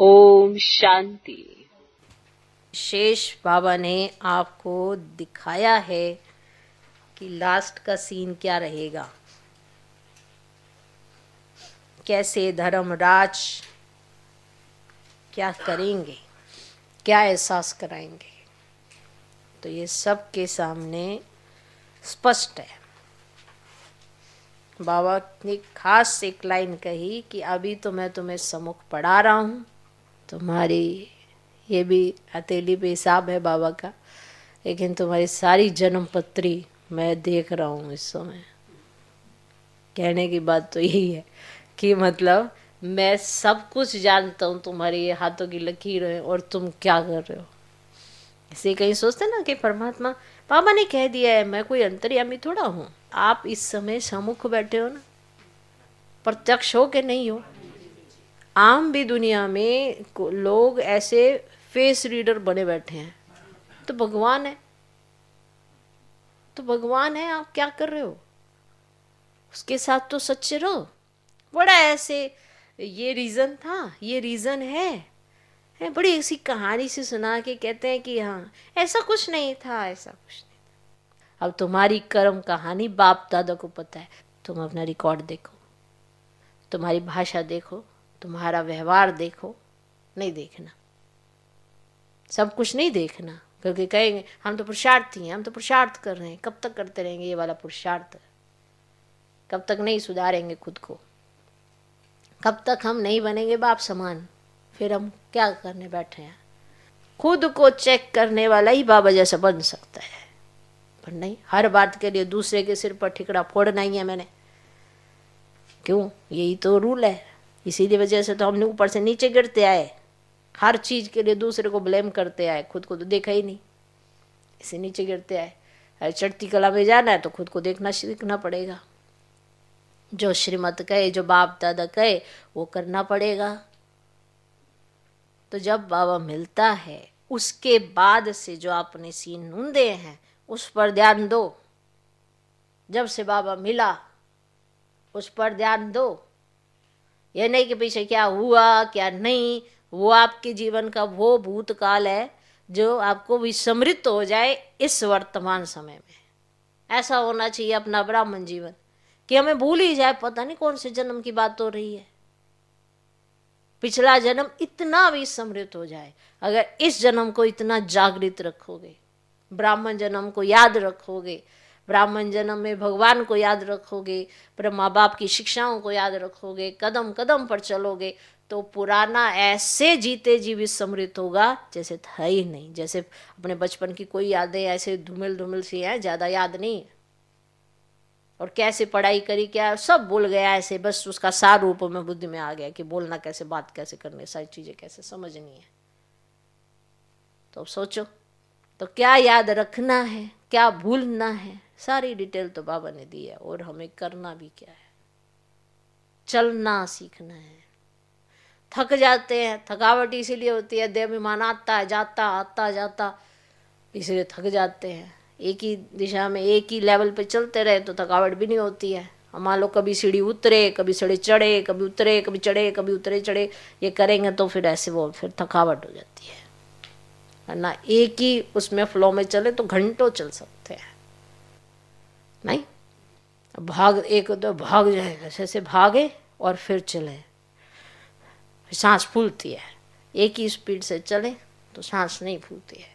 ओम शांति शेष बाबा ने आपको दिखाया है कि लास्ट का सीन क्या रहेगा कैसे धर्मराज क्या करेंगे क्या एहसास कराएंगे तो ये सब के सामने स्पष्ट है बाबा ने खास एक लाइन कही कि अभी तो मैं तुम्हें सम्मुख पढ़ा रहा हूँ तुम्हारी ये भी हथेली पे हिसाब है बाबा का लेकिन तुम्हारी सारी जन्म पत्री मैं देख रहा हूँ इस समय कहने की बात तो यही है कि मतलब मैं सब कुछ जानता हूँ तुम्हारी ये हाथों की लकीर है और तुम क्या कर रहे हो इसे कहीं सोचते ना कि परमात्मा पापा ने कह दिया है मैं कोई अंतर्यामी थोड़ा हूँ आप इस समय समुख बैठे हो ना प्रत्यक्ष हो के नहीं हो आम भी दुनिया में लोग ऐसे फेस रीडर बने बैठे हैं तो भगवान है तो भगवान है आप क्या कर रहे हो उसके साथ तो सच्चे रहो बड़ा ऐसे ये रीज़न था ये रीज़न है है बड़ी ऐसी कहानी से सुना के कहते हैं कि हाँ ऐसा कुछ नहीं था ऐसा कुछ नहीं था अब तुम्हारी कर्म कहानी बाप दादा को पता है तुम अपना रिकॉर्ड देखो तुम्हारी भाषा देखो तुम्हारा व्यवहार देखो नहीं देखना सब कुछ नहीं देखना क्योंकि कहेंगे हम तो पुरुषार्थी हैं हम तो पुरुषार्थ कर रहे हैं कब तक करते रहेंगे ये वाला पुरुषार्थ कब तक नहीं सुधारेंगे खुद को कब तक हम नहीं बनेंगे बाप समान फिर हम क्या करने बैठे हैं खुद को चेक करने वाला ही बाबा जैसा बन सकता है पर नहीं हर बात के लिए दूसरे के सिर पर ठिकड़ा फोड़ना ही है मैंने क्यों यही तो रूल है इसीलिए वजह से तो हमने ऊपर से नीचे गिरते आए हर चीज़ के लिए दूसरे को ब्लेम करते आए खुद को तो देखा ही नहीं इसे नीचे गिरते आए अरे चढ़ती कला में जाना है तो खुद को देखना सीखना पड़ेगा जो श्रीमत कहे जो बाप दादा कहे वो करना पड़ेगा तो जब बाबा मिलता है उसके बाद से जो आपने सीन नूंदे हैं उस पर ध्यान दो जब से बाबा मिला उस पर ध्यान दो ये नहीं कि पीछे क्या हुआ क्या नहीं वो आपके जीवन का वो भूतकाल है जो आपको विस्मृत हो जाए इस वर्तमान समय में ऐसा होना चाहिए अपना ब्राह्मण जीवन कि हमें भूल ही जाए पता नहीं कौन से जन्म की बात हो रही है पिछला जन्म इतना भी समृद्ध हो जाए अगर इस जन्म को इतना जागृत रखोगे ब्राह्मण जन्म को याद रखोगे ब्राह्मण जन्म में भगवान को याद रखोगे पर माँ बाप की शिक्षाओं को याद रखोगे कदम कदम पर चलोगे तो पुराना ऐसे जीते जी भी समृद्ध होगा जैसे था ही नहीं जैसे अपने बचपन की कोई यादें ऐसे धूमिल धूमिल सी हैं ज़्यादा याद नहीं और कैसे पढ़ाई करी क्या सब बोल गया ऐसे बस उसका सार रूप में बुद्धि में आ गया कि बोलना कैसे बात कैसे करनी सारी चीज़ें कैसे समझनी है तो सोचो तो क्या याद रखना है क्या भूलना है सारी डिटेल तो बाबा ने दी है और हमें करना भी क्या है चलना सीखना है थक जाते हैं थकावट इसीलिए होती है देह आता है जाता आता जाता इसलिए थक जाते हैं एक ही दिशा में एक ही लेवल पे चलते रहे तो थकावट भी नहीं होती है मान लो कभी सीढ़ी उतरे कभी सीढ़ी चढ़े कभी उतरे कभी चढ़े कभी उतरे चढ़े ये करेंगे तो फिर ऐसे वो फिर थकावट हो जाती है ना एक ही उसमें फ्लो में चले तो घंटों चल सकते हैं भाग एक दो तो भाग जाएगा जैसे भागे और फिर चले सांस फूलती है एक ही स्पीड से चले तो सांस नहीं फूलती है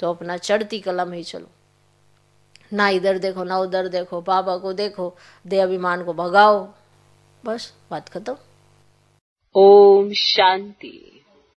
तो अपना चढ़ती कलम ही चलो ना इधर देखो ना उधर देखो बाबा को देखो दे अभिमान को भगाओ बस बात खत्म ओम शांति